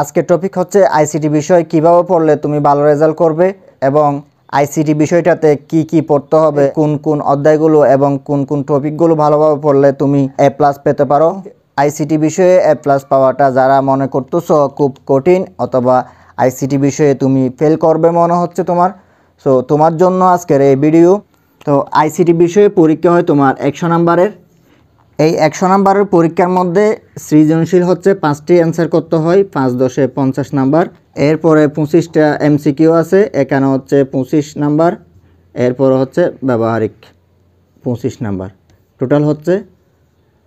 আজকে টপিক হচ্ছে আইসিটি বিষয় কিভাবে পড়লে তুমি ভালো রেজাল্ট করবে এবং আইসিটি বিষয়টাতে কি কি পড়তে হবে কোন কোন অধ্যায়গুলো এবং কোন কোন টপিকগুলো ভালোভাবে পড়লে তুমি এ প্লাস পেতে পারো আইসিটি বিষয়ে এ প্লাস পাওয়াটা যারা মনে করতেছ খুব কঠিন অথবা আইসিটি বিষয়ে তুমি ফেল করবে মনে হচ্ছে তোমার সো তোমার জন্য আজকের এই ভিডিও তো আইসিটি বিষয়ে পরীক্ষা হয় তোমার একশো নাম্বারের এই একশো নাম্বারের পরীক্ষার মধ্যে সৃজনশীল হচ্ছে পাঁচটি অ্যান্সার করতে হয় পাঁচ দশে পঞ্চাশ নাম্বার এরপরে পঁচিশটা এমসিকিউ আছে এখানে হচ্ছে পঁচিশ নাম্বার এরপর হচ্ছে ব্যবহারিক পঁচিশ নাম্বার টোটাল হচ্ছে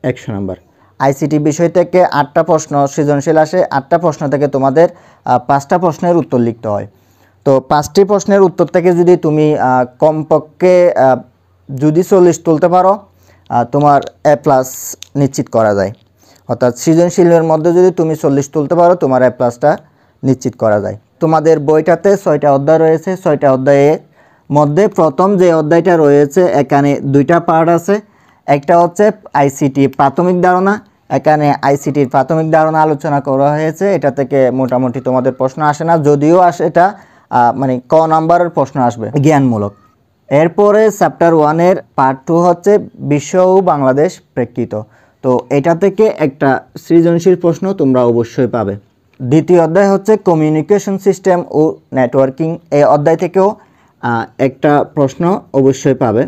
একশো নাম্বার আইসিটি বিষয় থেকে আটটা প্রশ্ন সৃজনশীল আসে আটটা প্রশ্ন থেকে তোমাদের পাঁচটা প্রশ্নের উত্তর লিখতে হয় তো পাঁচটি প্রশ্নের উত্তর থেকে যদি তুমি কমপক্ষে যদি চল্লিশ তুলতে পারো তোমার এ প্লাস নিশ্চিত করা যায় অর্থাৎ সৃজনশীলের মধ্যে যদি তুমি চল্লিশ তুলতে পারো তোমার এ প্লাসটা নিশ্চিত করা যায় তোমাদের বইটাতে ছয়টা অধ্যায় রয়েছে ছয়টা অধ্যায়ের মধ্যে প্রথম যে অধ্যায়টা রয়েছে এখানে দুইটা পার্ট আছে একটা হচ্ছে আইসিটি প্রাথমিক ধারণা এখানে আইসিটির প্রাথমিক ধারণা আলোচনা করা হয়েছে এটা থেকে মোটামুটি তোমাদের প্রশ্ন আসে না যদিও আসে এটা মানে ক নাম্বারের প্রশ্ন আসবে জ্ঞানমূলক এরপরে চ্যাপ্টার ওয়ানের পার্ট টু হচ্ছে বিশ্ব ও বাংলাদেশ প্রেক্ষিত তো এটা থেকে একটা সৃজনশীল প্রশ্ন তোমরা অবশ্যই পাবে দ্বিতীয় অধ্যায় হচ্ছে কমিউনিকেশন সিস্টেম ও নেটওয়ার্কিং এই অধ্যায় থেকেও একটা প্রশ্ন অবশ্যই পাবে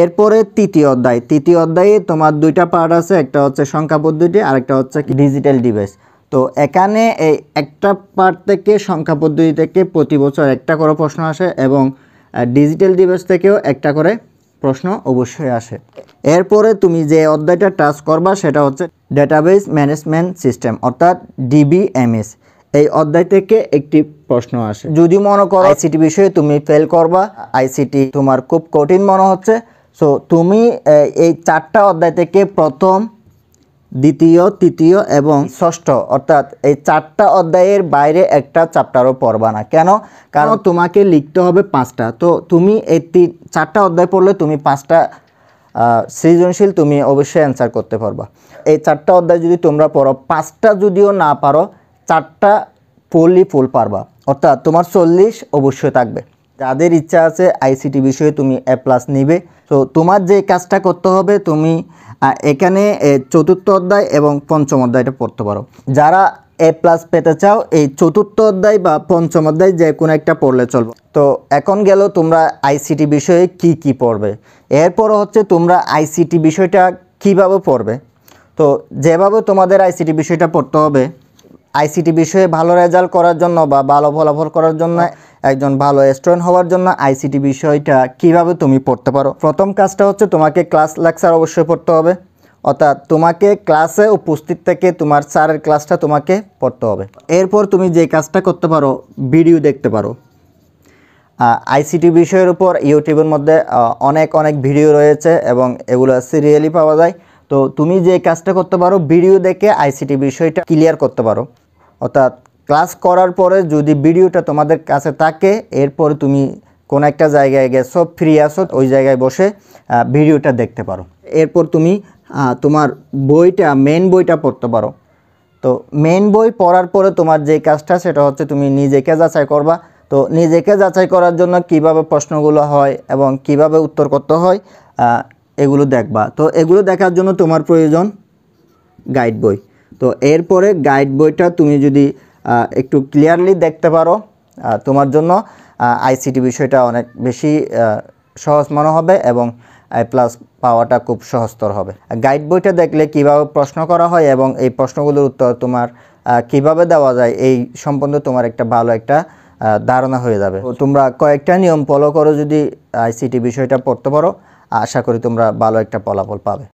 এরপরে তৃতীয় অধ্যায় তৃতীয় অধ্যায়ে তোমার দুইটা পার্ট আছে একটা হচ্ছে সংখ্যা পদ্ধতি আর একটা হচ্ছে ডিজিটাল ডিভাইস তো এখানে এই একটা পার্ট থেকে সংখ্যা পদ্ধতি থেকে প্রতি বছর একটা করে প্রশ্ন আসে এবং ডিজিটাল ডিভাইস থেকেও একটা করে প্রশ্ন অবশ্যই আসে এরপরে তুমি যে অধ্যায়টা টাচ করবা সেটা হচ্ছে ডেটাবেস ম্যানেজমেন্ট সিস্টেম অর্থাৎ ডিবিএমএস এই অধ্যায় থেকে একটি প্রশ্ন আসে যদি মনে করো আইসিটি বিষয়ে তুমি ফেল করবা আইসিটি তোমার খুব কঠিন মনে হচ্ছে সো তুমি এই চারটা অধ্যায় থেকে প্রথম দ্বিতীয় তৃতীয় এবং ষষ্ঠ অর্থাৎ এই চারটা অধ্যায়ের বাইরে একটা চ্যাপ্টারও পড়বা না কেন কারণ তোমাকে লিখতে হবে পাঁচটা তো তুমি এই চারটা অধ্যায় পড়লে তুমি পাঁচটা সৃজনশীল তুমি অবশ্যই অ্যান্সার করতে পারবা এই চারটা অধ্যায় যদি তোমরা পড়ো পাঁচটা যদিও না পারো চারটা পড়লেই ফুল পারবা অর্থাৎ তোমার চল্লিশ অবশ্যই থাকবে যাদের ইচ্ছা আছে আইসিটি বিষয়ে তুমি এ প্লাস নিবে তো তোমার যে কাজটা করতে হবে তুমি এখানে চতুর্থ অধ্যায় এবং পঞ্চম অধ্যায়টা পড়তে পারো যারা এ প্লাস পেতে চাও এই চতুর্থ অধ্যায় বা পঞ্চম অধ্যায় যে কোনো একটা পড়লে চলবে তো এখন গেল তোমরা আইসিটি বিষয়ে কি কি পড়বে এরপর হচ্ছে তোমরা আইসিটি বিষয়টা কিভাবে পড়বে তো যেভাবে তোমাদের আইসিটি বিষয়টা পড়তে হবে আইসিটি বিষয়ে ভালো রেজাল্ট করার জন্য বা ভালো ফলাফল করার জন্য একজন ভালো স্টুডেন্ট হওয়ার জন্য আইসিটি বিষয়টা কিভাবে তুমি পড়তে পারো প্রথম কাজটা হচ্ছে তোমাকে ক্লাস লেকচার অবশ্যই পড়তে হবে অর্থাৎ তোমাকে ক্লাসে উপস্থিত থেকে তোমার স্যারের ক্লাসটা তোমাকে পড়তে হবে এরপর তুমি যে কাজটা করতে পারো ভিডিও দেখতে পারো আইসিটি বিষয়ের উপর ইউটিউবের মধ্যে অনেক অনেক ভিডিও রয়েছে এবং এগুলো সিরিয়ালি পাওয়া যায় তো তুমি যে কাজটা করতে পারো ভিডিও দেখে আইসিটি বিষয়টা ক্লিয়ার করতে পারো অর্থাৎ ক্লাস করার পরে যদি ভিডিওটা তোমাদের কাছে থাকে এরপরে তুমি কোনো একটা জায়গায় গেছো ফ্রি আসো ওই জায়গায় বসে ভিডিওটা দেখতে পারো এরপর তুমি তোমার বইটা মেন বইটা পড়তে পারো তো মেন বই পড়ার পরে তোমার যে কাজটা সেটা হচ্ছে তুমি নিজেকে যাচাই করবা তো নিজেকে যাচাই করার জন্য কিভাবে প্রশ্নগুলো হয় এবং কিভাবে উত্তর করতে হয় এগুলো দেখবা তো এগুলো দেখার জন্য তোমার প্রয়োজন গাইড বই তো এরপরে গাইড বইটা তুমি যদি একটু ক্লিয়ারলি দেখতে পারো তোমার জন্য আইসিটি বিষয়টা অনেক বেশি সহজ মনে হবে এবং আই প্লাস পাওয়াটা খুব সহজতর হবে গাইড বইটা দেখলে কিভাবে প্রশ্ন করা হয় এবং এই প্রশ্নগুলোর উত্তর তোমার কিভাবে দেওয়া যায় এই সম্বন্ধে তোমার একটা ভালো একটা ধারণা হয়ে যাবে তোমরা কয়েকটা নিয়ম ফলো করো যদি আইসিটি বিষয়টা পড়তে পারো আশা করি তোমরা ভালো একটা ফলাফল পাবে